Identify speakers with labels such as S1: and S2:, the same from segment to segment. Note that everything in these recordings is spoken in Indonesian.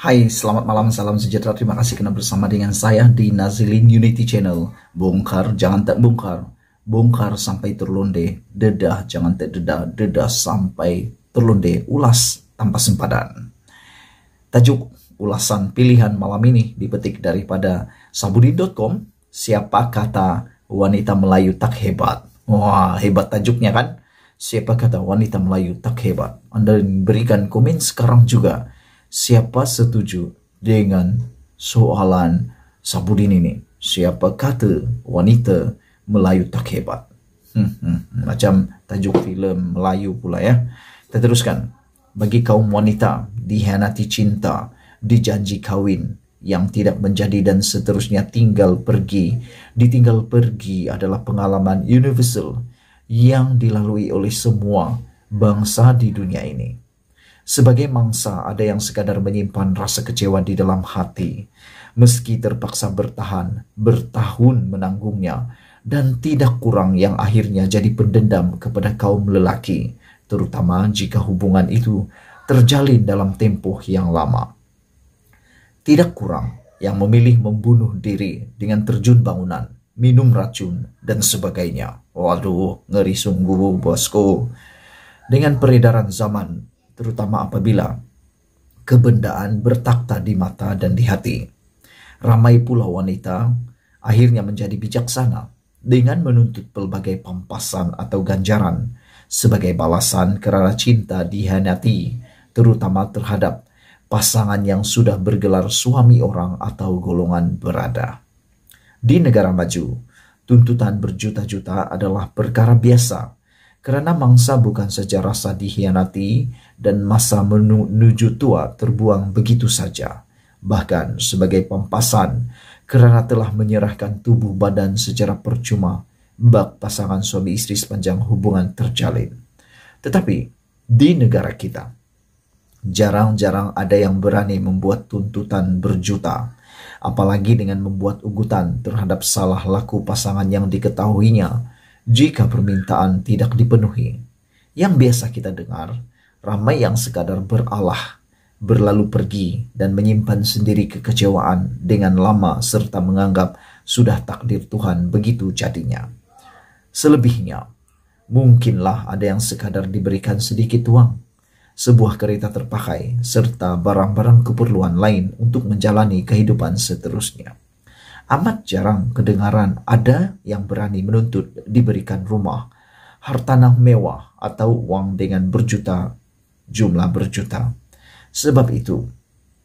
S1: Hai, selamat malam, salam sejahtera. Terima kasih karena bersama dengan saya di Nazilin Unity Channel. Bongkar, jangan tak bongkar. Bongkar sampai terlonde. Dedah, jangan tak dedah. Dedah sampai terlonde. Ulas tanpa sempadan. Tajuk ulasan pilihan malam ini dipetik daripada sabudin.com. Siapa kata wanita Melayu tak hebat? Wah, hebat tajuknya kan? Siapa kata wanita Melayu tak hebat? Anda berikan komen sekarang juga siapa setuju dengan soalan Sabudin ini? Siapa kata wanita Melayu tak hebat? Hmm, hmm, hmm. macam tajuk filem Melayu pula ya. Kita teruskan. Bagi kaum wanita, dihianati cinta, dijanji kawin yang tidak menjadi dan seterusnya tinggal pergi. Ditinggal pergi adalah pengalaman universal yang dilalui oleh semua bangsa di dunia ini. Sebagai mangsa, ada yang sekadar menyimpan rasa kecewa di dalam hati, meski terpaksa bertahan, bertahun menanggungnya, dan tidak kurang yang akhirnya jadi pendendam kepada kaum lelaki, terutama jika hubungan itu terjalin dalam tempuh yang lama. Tidak kurang yang memilih membunuh diri dengan terjun bangunan, minum racun, dan sebagainya. Waduh, ngeri sungguh bosku. Dengan peredaran zaman, terutama apabila kebendaan bertakta di mata dan di hati. Ramai pula wanita akhirnya menjadi bijaksana dengan menuntut pelbagai pampasan atau ganjaran sebagai balasan kerana cinta dihianati, terutama terhadap pasangan yang sudah bergelar suami orang atau golongan berada. Di negara maju, tuntutan berjuta-juta adalah perkara biasa karena mangsa bukan saja rasa dihianati dan masa menuju tua terbuang begitu saja. Bahkan sebagai pampasan, karena telah menyerahkan tubuh badan secara percuma bak pasangan suami istri sepanjang hubungan terjalin. Tetapi di negara kita, jarang-jarang ada yang berani membuat tuntutan berjuta apalagi dengan membuat ugutan terhadap salah laku pasangan yang diketahuinya jika permintaan tidak dipenuhi. Yang biasa kita dengar, ramai yang sekadar beralah, berlalu pergi dan menyimpan sendiri kekecewaan dengan lama serta menganggap sudah takdir Tuhan begitu jadinya. Selebihnya, mungkinlah ada yang sekadar diberikan sedikit uang, sebuah kereta terpakai, serta barang-barang keperluan lain untuk menjalani kehidupan seterusnya. Amat jarang kedengaran ada yang berani menuntut diberikan rumah, hartanah mewah, atau uang dengan berjuta, jumlah berjuta. Sebab itu,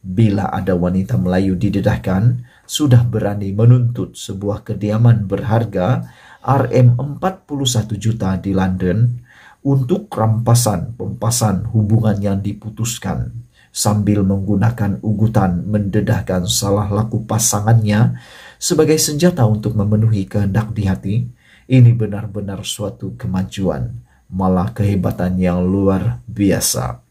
S1: bila ada wanita Melayu didedahkan, sudah berani menuntut sebuah kediaman berharga RM 41 juta di London untuk rampasan-pempasan hubungan yang diputuskan sambil menggunakan ugutan mendedahkan salah laku pasangannya sebagai senjata untuk memenuhi kehendak di hati, ini benar-benar suatu kemajuan, malah kehebatan yang luar biasa.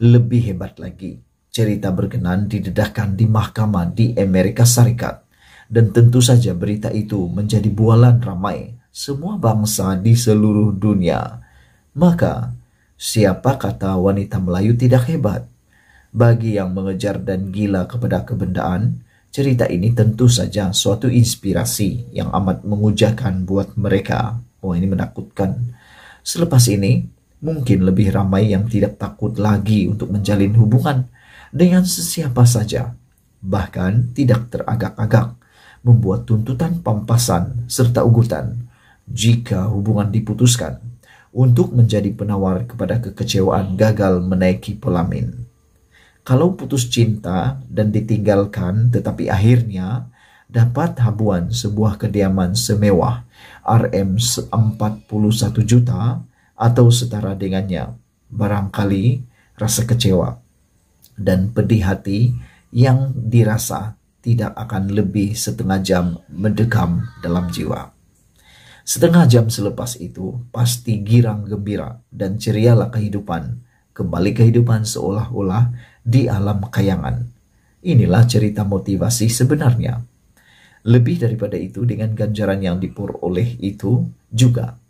S1: Lebih hebat lagi, cerita berkenan didedahkan di mahkamah di Amerika Serikat. Dan tentu saja berita itu menjadi bualan ramai semua bangsa di seluruh dunia. Maka, siapa kata wanita Melayu tidak hebat? Bagi yang mengejar dan gila kepada kebendaan, Cerita ini tentu saja suatu inspirasi yang amat mengujakan buat mereka. Oh ini menakutkan. Selepas ini, mungkin lebih ramai yang tidak takut lagi untuk menjalin hubungan dengan sesiapa saja. Bahkan tidak teragak-agak membuat tuntutan pampasan serta ugutan jika hubungan diputuskan untuk menjadi penawar kepada kekecewaan gagal menaiki pelamin. Kalau putus cinta dan ditinggalkan tetapi akhirnya dapat habuan sebuah kediaman semewah RM 41 juta atau setara dengannya. Barangkali rasa kecewa dan pedih hati yang dirasa tidak akan lebih setengah jam mendekam dalam jiwa. Setengah jam selepas itu, pasti girang gembira dan cerialah kehidupan. Kembali kehidupan seolah-olah di alam kayangan. Inilah cerita motivasi sebenarnya. Lebih daripada itu, dengan ganjaran yang diperoleh itu juga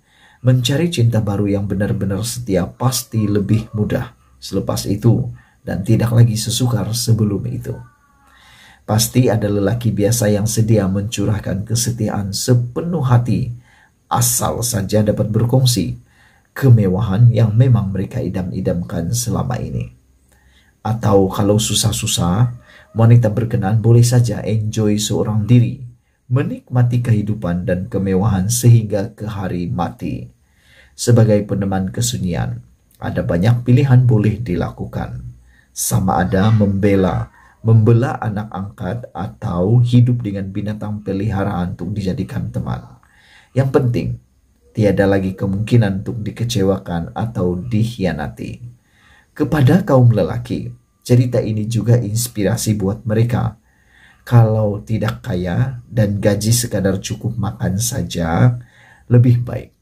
S1: mencari cinta baru yang benar-benar setia pasti lebih mudah selepas itu dan tidak lagi sesukar sebelum itu. Pasti ada lelaki biasa yang sedia mencurahkan kesetiaan sepenuh hati asal saja dapat berkongsi kemewahan yang memang mereka idam-idamkan selama ini atau kalau susah-susah, wanita berkenan boleh saja enjoy seorang diri, menikmati kehidupan dan kemewahan sehingga ke hari mati. Sebagai peneman kesunyian, ada banyak pilihan boleh dilakukan. Sama ada membela, membela anak angkat atau hidup dengan binatang peliharaan untuk dijadikan teman. Yang penting, tiada lagi kemungkinan untuk dikecewakan atau dikhianati kepada kaum lelaki. Cerita ini juga inspirasi buat mereka. Kalau tidak kaya dan gaji sekadar cukup makan saja, lebih baik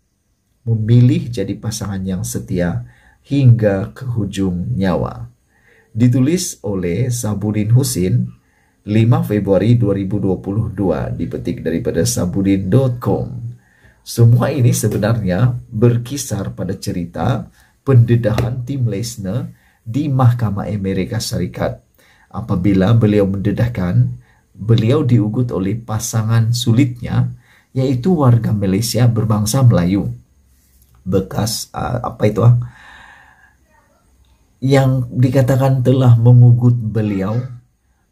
S1: memilih jadi pasangan yang setia hingga ke hujung nyawa. Ditulis oleh Sabudin Husin 5 Februari 2022 dipetik daripada sabudin.com. Semua ini sebenarnya berkisar pada cerita pendedahan Tim Lesner di Mahkamah Amerika Serikat. Apabila beliau mendedahkan, beliau diugut oleh pasangan sulitnya, yaitu warga Malaysia berbangsa Melayu. Bekas uh, apa itu ah? Yang dikatakan telah mengugut beliau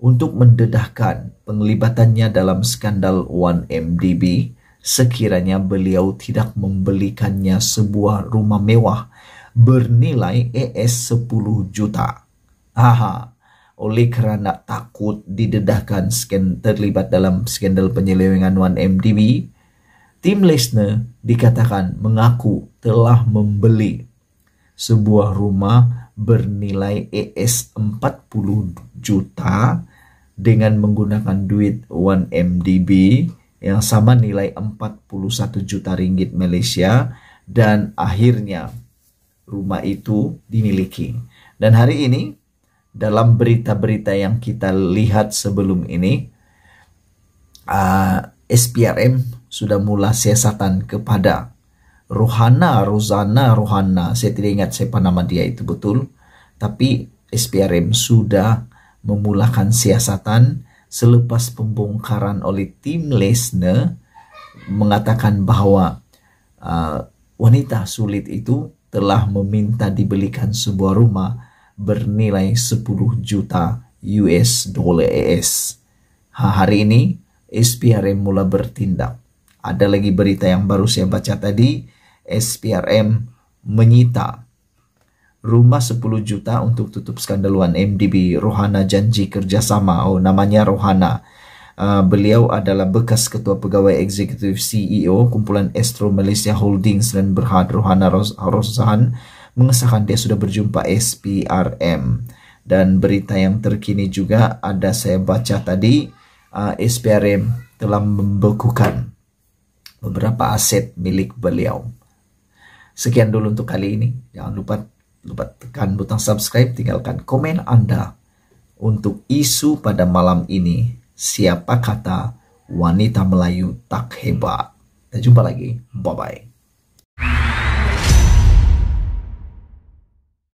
S1: untuk mendedahkan penglibatannya dalam skandal 1MDB sekiranya beliau tidak membelikannya sebuah rumah mewah bernilai ES 10 juta. Haha. Oleh karena takut didedahkan sken terlibat dalam skandal penyelewengan 1MDB, tim Lesner dikatakan mengaku telah membeli sebuah rumah bernilai ES 40 juta dengan menggunakan duit 1MDB yang sama nilai 41 juta ringgit Malaysia dan akhirnya rumah itu dimiliki. Dan hari ini dalam berita-berita yang kita lihat sebelum ini uh, ah, SPRM sudah mula siasatan kepada ruhana Rosana, ruhana Saya tidak ingat siapa nama dia itu betul. Tapi SPRM sudah memulakan siasatan selepas pembongkaran oleh tim lesne mengatakan bahwa uh, wanita sulit itu telah meminta dibelikan sebuah rumah bernilai 10 juta US dollar AS. Hari ini SPRM mula bertindak. Ada lagi berita yang baru saya baca tadi, SPRM menyita rumah 10 juta untuk tutup skandaluan 1 MDB Rohana janji kerjasama. Oh, namanya Rohana Ah, beliau adalah bekas ketua pegawai eksekutif CEO kumpulan Astro Malaysia Holdings dan Berhad Rohana Rosahan mengesahkan dia sudah berjumpa SPRM. Dan berita yang terkini juga ada saya baca tadi uh, ah, SPRM telah membekukan beberapa aset milik beliau. Sekian dulu untuk kali ini. Jangan lupa lupa tekan butang subscribe, tinggalkan komen Anda untuk isu pada malam ini Siapa kata wanita Melayu tak hebat? Kita jumpa lagi. Bye-bye.